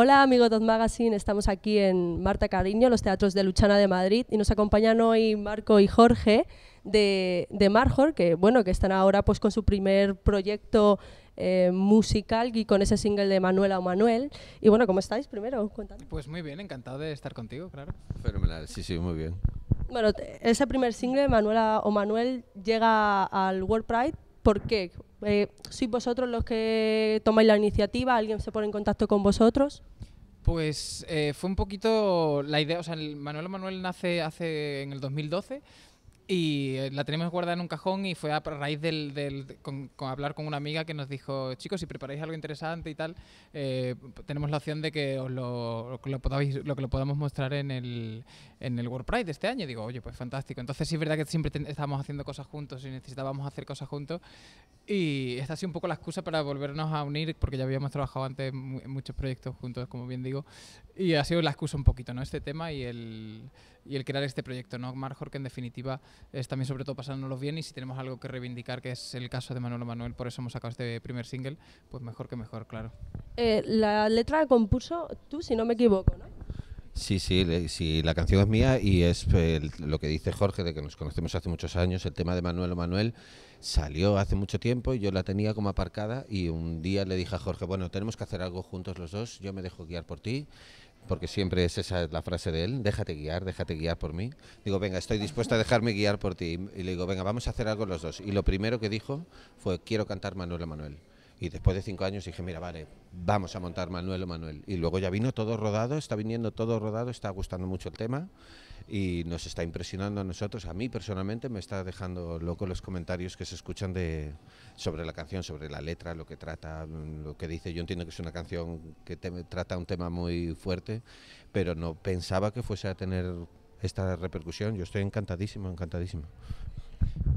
Hola amigos de Magazine, estamos aquí en Marta Cariño, los teatros de Luchana de Madrid y nos acompañan hoy Marco y Jorge de, de Marjor, que bueno, que están ahora pues con su primer proyecto eh, musical y con ese single de Manuela o Manuel. Y bueno, ¿cómo estáis primero? Pues muy bien, encantado de estar contigo, claro. Fenomenal, sí, sí, muy bien. Bueno, ese primer single, Manuela o Manuel, llega al World Pride ¿Por qué? Eh, ¿Sois vosotros los que tomáis la iniciativa? ¿Alguien se pone en contacto con vosotros? Pues eh, fue un poquito la idea, o sea, Manuel Manuel nace hace en el 2012 y eh, la tenemos guardada en un cajón y fue a raíz del, del de, con, hablar con una amiga que nos dijo, chicos, si preparáis algo interesante y tal, eh, tenemos la opción de que os lo, podáis, lo que lo podamos mostrar en el, en el World Pride de este año. Y digo, oye, pues fantástico. Entonces sí es verdad que siempre estábamos haciendo cosas juntos y necesitábamos hacer cosas juntos. Y esta ha sido un poco la excusa para volvernos a unir, porque ya habíamos trabajado antes en muchos proyectos juntos, como bien digo. Y ha sido la excusa un poquito, ¿no? Este tema y el y el crear este proyecto, ¿no? Marjor, que en definitiva es también sobre todo pasándonos bien y si tenemos algo que reivindicar, que es el caso de Manuel Manuel, por eso hemos sacado este primer single, pues mejor que mejor, claro. Eh, la letra la compuso tú, si no me equivoco, ¿no? Sí, sí, sí, la canción es mía y es lo que dice Jorge, de que nos conocemos hace muchos años, el tema de Manuel Manuel salió hace mucho tiempo y yo la tenía como aparcada y un día le dije a Jorge, bueno, tenemos que hacer algo juntos los dos, yo me dejo guiar por ti porque siempre es esa la frase de él, déjate guiar, déjate guiar por mí. Digo, venga, estoy dispuesto a dejarme guiar por ti. Y le digo, venga, vamos a hacer algo los dos. Y lo primero que dijo fue, quiero cantar Manuel Manuel. Y después de cinco años dije, mira, vale, vamos a montar Manuel Manuel. Y luego ya vino todo rodado, está viniendo todo rodado, está gustando mucho el tema y nos está impresionando a nosotros. A mí personalmente me está dejando loco los comentarios que se escuchan de, sobre la canción, sobre la letra, lo que trata, mm, lo que dice. Yo entiendo que es una canción que trata un tema muy fuerte, pero no pensaba que fuese a tener esta repercusión. Yo estoy encantadísimo, encantadísimo.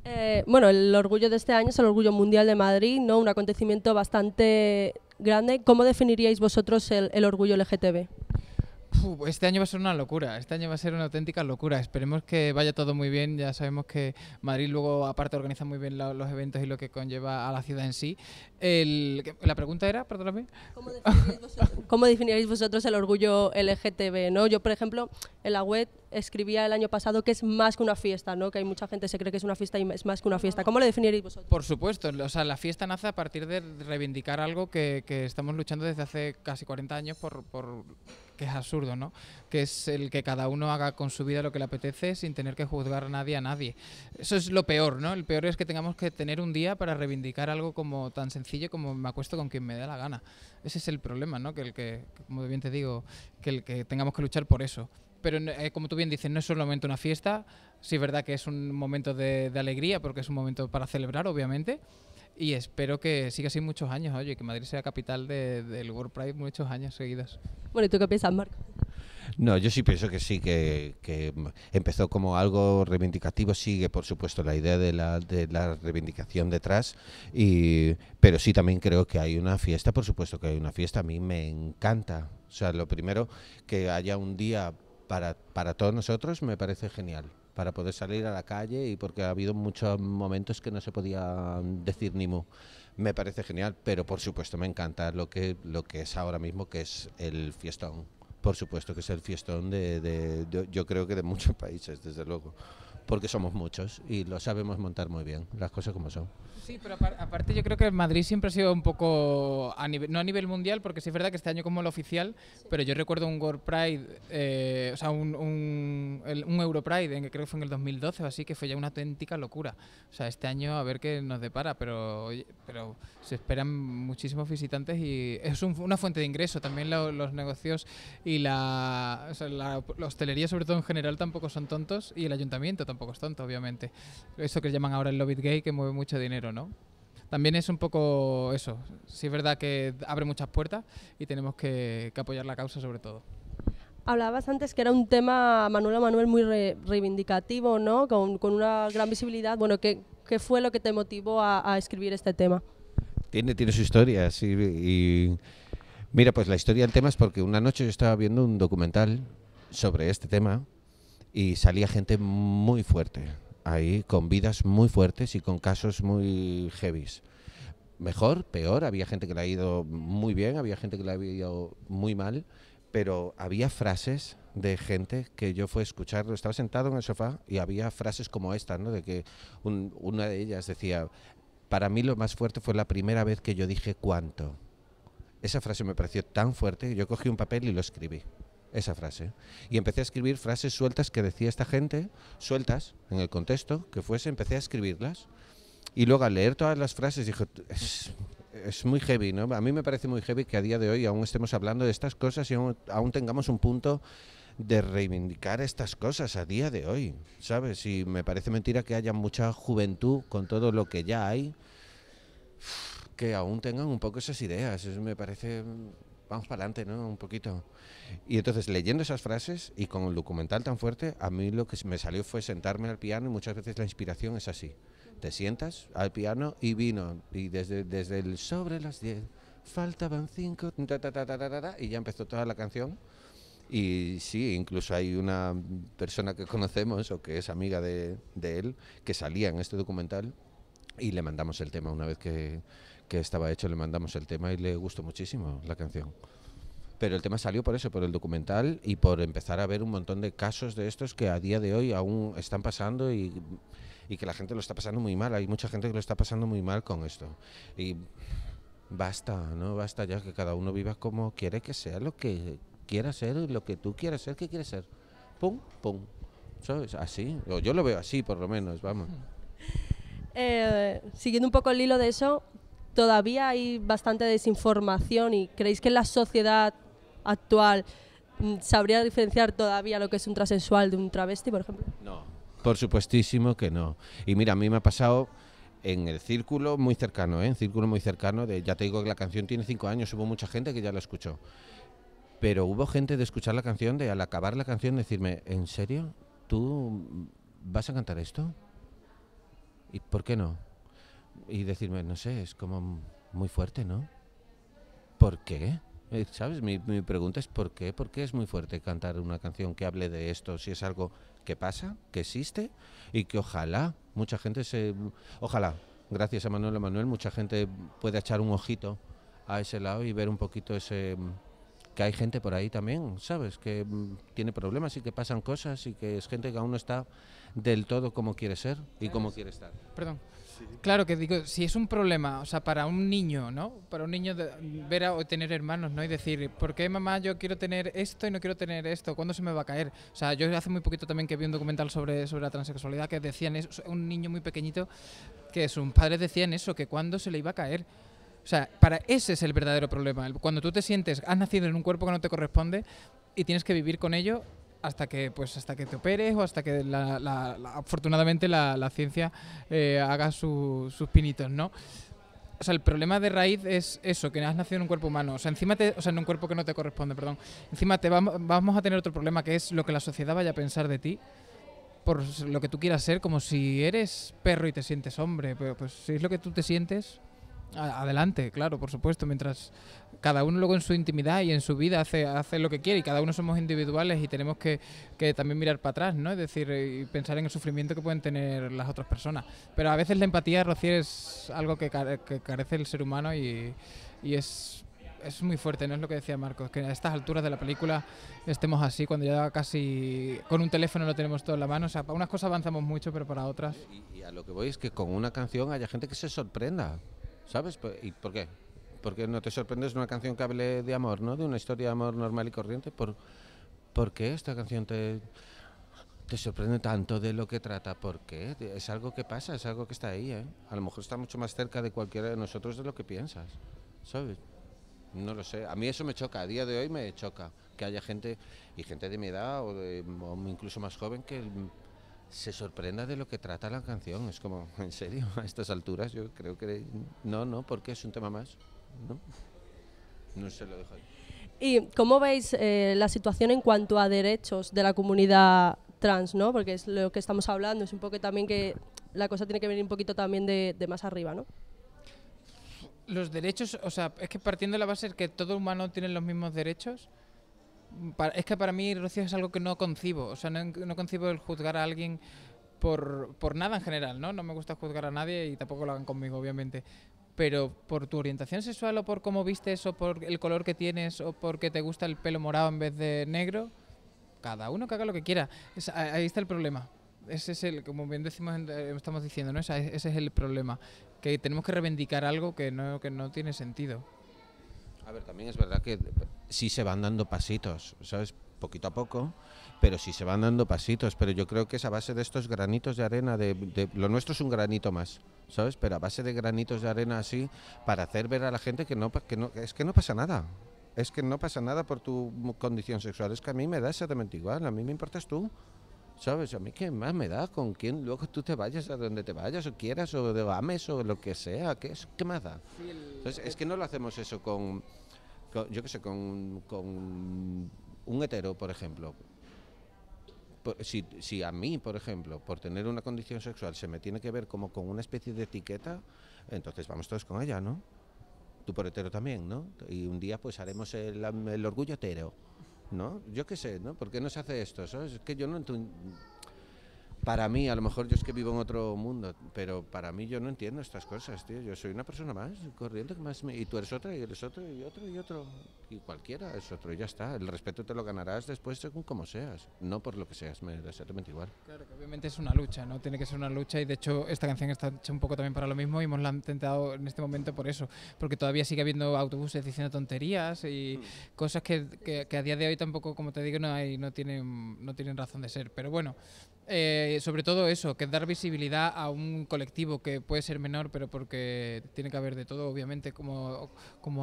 Eh, bueno, el orgullo de este año es el orgullo mundial de Madrid, ¿no? Un acontecimiento bastante grande. ¿Cómo definiríais vosotros el orgullo LGTB? este año va a ser una locura, este año va a ser una auténtica locura. Esperemos que vaya todo muy bien. Ya sabemos que Madrid luego, aparte, organiza muy bien los eventos y lo que conlleva a la ciudad en sí. la pregunta era, perdóname. ¿Cómo definiréis vosotros, vosotros el orgullo LGTB? ¿no? Yo, por ejemplo, en la web escribía el año pasado que es más que una fiesta, ¿no? que hay mucha gente que se cree que es una fiesta y es más que una fiesta. ¿Cómo lo definiríais vosotros? Por supuesto, o la fiesta nace a partir de reivindicar algo que, estamos luchando desde hace casi 40 años por que es absurdo, ¿no? Que es el que cada uno haga con su vida lo que le apetece sin tener que juzgar a nadie a nadie. Eso es lo peor, ¿no? El peor es que tengamos que tener un día para reivindicar algo como tan sencillo como me acuesto con quien me da la gana. Ese es el problema, ¿no? Que el que, como bien te digo, que el que tengamos que luchar por eso pero eh, como tú bien dices, no es solamente una fiesta, sí es verdad que es un momento de, alegría, porque es un momento para celebrar, obviamente, y espero que siga así muchos años, oye, que Madrid sea capital del World Pride muchos años seguidos. Bueno, ¿y tú qué piensas, Marco? No, yo sí pienso que sí, que, empezó como algo reivindicativo, sigue por supuesto la idea de la, reivindicación detrás, y, pero sí también creo que hay una fiesta, por supuesto que hay una fiesta, a mí me encanta. O sea, lo primero, que haya un día para, para todos nosotros me parece genial para poder salir a la calle y porque ha habido muchos momentos que no se podía decir ni mu. Me parece genial, pero por supuesto me encanta lo que, lo que es ahora mismo, que es el fiestón. Por supuesto que es el fiestón de, de yo creo que de muchos países, desde luego porque somos muchos y lo sabemos montar muy bien, las cosas como son. Sí, pero aparte yo creo que Madrid siempre ha sido un poco, a no a nivel mundial, porque sí es verdad que este año como el oficial, pero yo recuerdo un World Pride, eh, o sea, un, un, Euro Pride, en que creo que fue en el 2012 o así, que fue ya una auténtica locura. O sea, este año a ver qué nos depara, pero, pero se esperan muchísimos visitantes y es una fuente de ingreso. También los negocios y la, la hostelería, sobre todo en general, tampoco son tontos y el ayuntamiento tampoco pocos tonto, obviamente. Eso que llaman ahora el lobby gay, que mueve mucho dinero, ¿no? También es un poco eso. Sí es verdad que abre muchas puertas y tenemos que, apoyar la causa sobre todo. Hablabas antes que era un tema, Manuel Manuel, muy reivindicativo, ¿no? Con, una gran visibilidad. Bueno, ¿qué, ¿qué, fue lo que te motivó a, escribir este tema? Tiene, tiene su historia, sí. Y, mira, pues la historia del tema es porque una noche yo estaba viendo un documental sobre este tema y salía gente muy fuerte ahí, con vidas muy fuertes y con casos muy heavies. Mejor, peor, había gente que le ha ido muy bien, había gente que le ha ido muy mal, pero había frases de gente que yo fui a escuchar, estaba sentado en el sofá y había frases como esta, ¿no? de que una de ellas decía, para mí lo más fuerte fue la primera vez que yo dije cuánto. Esa frase me pareció tan fuerte que yo cogí un papel y lo escribí esa frase. Y empecé a escribir frases sueltas que decía esta gente, sueltas en el contexto que fuese, empecé a escribirlas. Y luego al leer todas las frases dije, es, es, muy heavy, ¿no? A mí me parece muy heavy que a día de hoy aún estemos hablando de estas cosas y aún, tengamos un punto de reivindicar estas cosas a día de hoy, ¿sabes? Y me parece mentira que haya mucha juventud con todo lo que ya hay, que aún tengan un poco esas ideas. me parece vamos para adelante, ¿no? Un poquito. Y entonces leyendo esas frases y con el documental tan fuerte, a mí lo que me salió fue sentarme al piano y muchas veces la inspiración es así. Te sientas al piano y vino, y desde, desde el sobre las 10, faltaban 5, y ya empezó toda la canción. Y sí, incluso hay una persona que conocemos o que es amiga de, de él, que salía en este documental y le mandamos el tema una vez que, que estaba hecho, le mandamos el tema y le gustó muchísimo la canción. Pero el tema salió por eso, por el documental y por empezar a ver un montón de casos de estos que a día de hoy aún están pasando y, que la gente lo está pasando muy mal. Hay mucha gente que lo está pasando muy mal con esto. Y basta, ¿no? Basta ya que cada uno viva como quiere que sea, lo que quiera ser y lo que tú quieras ser, ¿qué quieres ser. Pum, pum. ¿Sabes? Así. yo lo veo así, por lo menos, vamos. Eh, siguiendo un poco el hilo de eso, todavía hay bastante desinformación y creéis que la sociedad actual mm, sabría diferenciar todavía lo que es un trasexual de un travesti, por ejemplo? No, por supuestísimo que no. Y mira, a mí me ha pasado en el círculo muy cercano, ¿eh? en círculo muy cercano, de, ya te digo que la canción tiene cinco años, hubo mucha gente que ya la escuchó. Pero hubo gente de escuchar la canción, de al acabar la canción decirme, ¿en serio? ¿Tú vas a cantar esto? ¿Y por qué no? y decirme, no sé, es como muy fuerte, ¿no? ¿Por qué? Eh, ¿Sabes? Mi, mi, pregunta es ¿por qué? ¿Por qué es muy fuerte cantar una canción que hable de esto? Si es algo que pasa, que existe y que ojalá mucha gente se... Ojalá, gracias a Manuel Manuel, mucha gente puede echar un ojito a ese lado y ver un poquito ese... que hay gente por ahí también, ¿sabes? Que mm, tiene problemas y que pasan cosas y que es gente que aún no está del todo como quiere ser y como quiere estar. Perdón. Claro, que digo, si es un problema, o sea, para un niño, ¿no? Para un niño ver o tener hermanos, ¿no? Y decir, ¿por qué mamá yo quiero tener esto y no quiero tener esto? ¿Cuándo se me va a caer? O sea, yo hace muy poquito también que vi un documental sobre, sobre la transexualidad que decían, es un niño muy pequeñito, que sus padres decían eso, que cuándo se le iba a caer. O sea, para ese es el verdadero problema. Cuando tú te sientes, has nacido en un cuerpo que no te corresponde y tienes que vivir con ello hasta que pues hasta que te operes o hasta que la, afortunadamente la, ciencia eh, haga sus pinitos, ¿no? O sea, el problema de raíz es eso, que has nacido en un cuerpo humano. O sea, encima te, o sea, en un cuerpo que no te corresponde, perdón. Encima te vamos a tener otro problema que es lo que la sociedad vaya a pensar de ti por lo que tú quieras ser, como si eres perro y te sientes hombre, pero pues si es lo que tú te sientes, Adelante, claro, por supuesto, mientras cada uno luego en su intimidad y en su vida hace, hace lo que quiere y cada uno somos individuales y tenemos que, que también mirar para atrás, ¿no? Es decir, eh, y pensar en el sufrimiento que pueden tener las otras personas. Pero a veces la empatía, Rocío, es algo que, carece el ser humano y, es muy fuerte, ¿no? Es lo que decía Marcos, que a estas alturas de la película estemos así, cuando ya casi con un teléfono lo tenemos todo en la mano. O sea, para unas cosas avanzamos mucho, pero para otras. Y, y a lo que voy es que con una canción haya gente que se sorprenda. ¿Sabes? Pues, ¿Y por qué? Porque no te sorprendes de una canción que hable de amor, ¿no? De una historia de amor normal y corriente. ¿Por, qué esta canción te, te sorprende tanto de lo que trata? ¿Por qué? Es algo que pasa, es algo que está ahí, ¿eh? A lo mejor está mucho más cerca de cualquiera de nosotros de lo que piensas, ¿sabes? No lo sé. A mí eso me choca. A día de hoy me choca que haya gente, y gente de mi edad o incluso más joven, que se sorprenda de lo que trata la canción. Es como, ¿en serio? A estas alturas yo creo que... No, no, porque es un tema más. No, no se lo dejo ahí. ¿Y cómo veis eh, la situación en cuanto a derechos de la comunidad trans? ¿no? Porque es lo que estamos hablando, es un poco también que la cosa tiene que venir un poquito también de, de más arriba, ¿no? Los derechos, o sea, es que partiendo de la base de que todo humano tiene los mismos derechos, es que para mí, Rocío, es algo que no concibo. O sea, no, concibo el juzgar a alguien por, por, nada en general, ¿no? No me gusta juzgar a nadie y tampoco lo hagan conmigo, obviamente. Pero por tu orientación sexual o por cómo vistes o por el color que tienes o porque te gusta el pelo morado en vez de negro, cada uno que haga lo que quiera. ahí está el problema. Ese es el, como bien decimos, eh, estamos diciendo, ¿no? Ese, es el problema. Que tenemos que reivindicar algo que no, que no tiene sentido. A ver, también es verdad que sí se van dando pasitos, ¿sabes? Poquito a poco, pero sí se van dando pasitos. Pero yo creo que es a base de estos granitos de arena, de, lo nuestro es un granito más, ¿sabes? Pero a base de granitos de arena así, para hacer ver a la gente que no, que no, es que no pasa nada. Es que no pasa nada por tu condición sexual. Es que a mí me da exactamente igual, a mí me importas tú. ¿Sabes? A mí qué más me da con quién luego tú te vayas a donde te vayas o quieras o ames o lo que sea. ¿Qué, es, qué más da? Entonces, es que no lo hacemos eso con, yo qué sé, con, con un hetero, por ejemplo. Si, si, a mí, por ejemplo, por tener una condición sexual se me tiene que ver como con una especie de etiqueta, entonces vamos todos con ella, ¿no? Tú por hetero también, ¿no? Y un día pues haremos el, el orgullo hetero. ¿no? Yo qué sé, ¿no? ¿Por qué no se hace esto? Es que yo no, para mí, a lo mejor yo es que vivo en otro mundo, pero para mí yo no entiendo estas cosas, tío. Yo soy una persona más corriente, más y tú eres otra, y eres otro, y otro, y otro, y cualquiera es otro, y ya está. El respeto te lo ganarás después según como seas, no por lo que seas, me da exactamente igual. Claro, que obviamente es una lucha, ¿no? Tiene que ser una lucha, y de hecho esta canción está hecha un poco también para lo mismo, y hemos la intentado en este momento por eso, porque todavía sigue habiendo autobuses diciendo tonterías y mm. cosas que, a día de hoy tampoco, como te digo, no, hay, no, tienen, no tienen razón de ser. Pero bueno, eh, sobre todo eso, que dar visibilidad a un colectivo que puede ser menor, pero porque tiene que haber de todo, obviamente, como,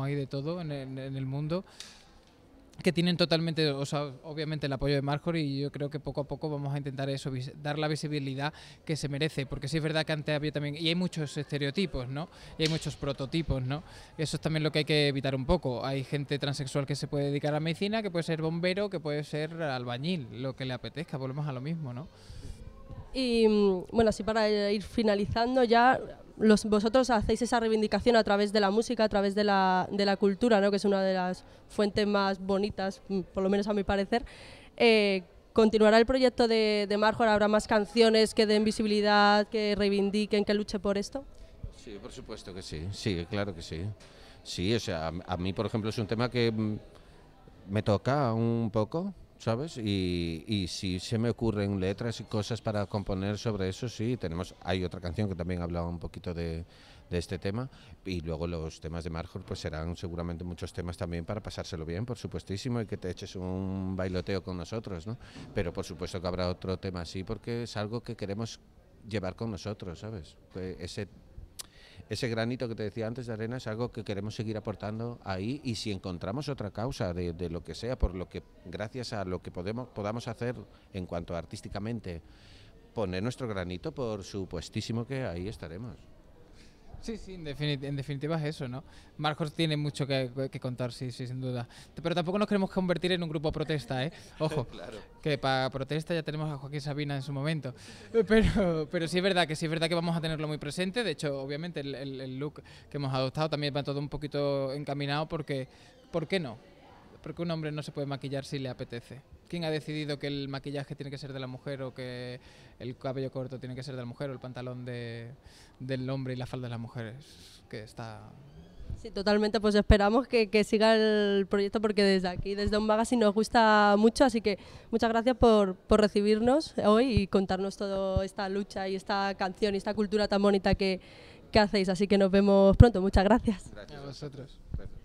hay de todo en en el mundo que tienen totalmente, o sea, obviamente el apoyo de Marjorie y yo creo que poco a poco vamos a intentar eso, dar la visibilidad que se merece, porque sí es verdad que antes había también, y hay muchos estereotipos, ¿no? Y hay muchos prototipos, ¿no? Eso es también lo que hay que evitar un poco. Hay gente transexual que se puede dedicar a medicina, que puede ser bombero, que puede ser albañil, lo que le apetezca, volvemos a lo mismo, ¿no? Y mm, bueno, así para ir finalizando ya, los, vosotros hacéis esa reivindicación a través de la música, a través de la, de la cultura, ¿no? que es una de las fuentes más bonitas, mm, por lo menos a mi parecer. Eh, ¿Continuará el proyecto de, de Marjor? ¿Habrá más canciones que den visibilidad, que reivindiquen, que luche por esto? Sí, por supuesto que sí, sí, claro que sí. Sí, o sea, a mí, por ejemplo, es un tema que mm, me toca un poco, ¿sabes? Y, y, si se me ocurren letras y cosas para componer sobre eso, sí, tenemos, hay otra canción que también hablaba un poquito de, de este tema y luego los temas de Marjor pues serán seguramente muchos temas también para pasárselo bien, por supuestísimo, y que te eches un bailoteo con nosotros, ¿no? Pero por supuesto que habrá otro tema así porque es algo que queremos llevar con nosotros, ¿sabes? Eh, ese ese granito que te decía antes de arena es algo que queremos seguir aportando ahí y si encontramos otra causa de, lo que sea, por lo que gracias a lo que podemos, podamos hacer en cuanto artísticamente, poner nuestro granito, por supuestísimo que ahí estaremos. Sí, sí, en definitiva, es eso, ¿no? Marcos tiene mucho que, contar, sí, sí, sin duda. Pero tampoco nos queremos convertir en un grupo protesta, ¿eh? Ojo, claro. que para protesta ya tenemos a Joaquín Sabina en su momento. Pero, pero sí es verdad que sí es verdad que vamos a tenerlo muy presente. De hecho, obviamente, el, el look que hemos adoptado también va todo un poquito encaminado porque, ¿por qué no? Porque un hombre no se puede maquillar si le apetece quién ha decidido que el maquillaje tiene que ser de la mujer o que el cabello corto tiene que ser de la mujer o el pantalón de, del hombre y la falda de las mujeres que está Sí, totalmente, pues esperamos que, siga el proyecto porque desde aquí, desde un magazine nos gusta mucho, así que muchas gracias por, por recibirnos hoy y contarnos toda esta lucha y esta canción y esta cultura tan bonita que, hacéis, así que nos vemos pronto, muchas gracias. Gracias a vosotros.